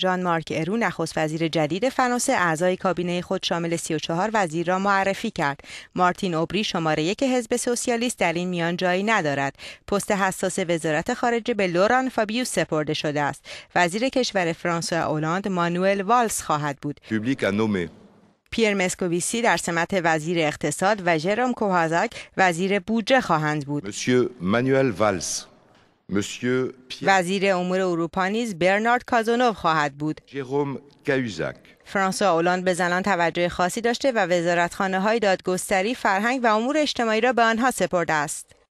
ژان مارک ارو نخست وزیر جدید فرانسه اعضای کابینه خود شامل 34 وزیر را معرفی کرد. مارتین اوبری شماره یک حزب سوسیالیست در این میان جایی ندارد. پست حساس وزارت خارجه به لوران فابیوس سپرده شده است. وزیر کشور فرانسه اولاند مانوئل والس خواهد بود. پیر مسکوویسی در سمت وزیر اقتصاد و ژروم کوهازاک وزیر بودجه خواهند بود. مانوئل والس وزیر امور اروپا نیز برنارد کازونوف خواهد بود. فرانسوا اولاند به زنان توجه خاصی داشته و وزارتخانه های دادگستری، فرهنگ و امور اجتماعی را به آنها سپرده است.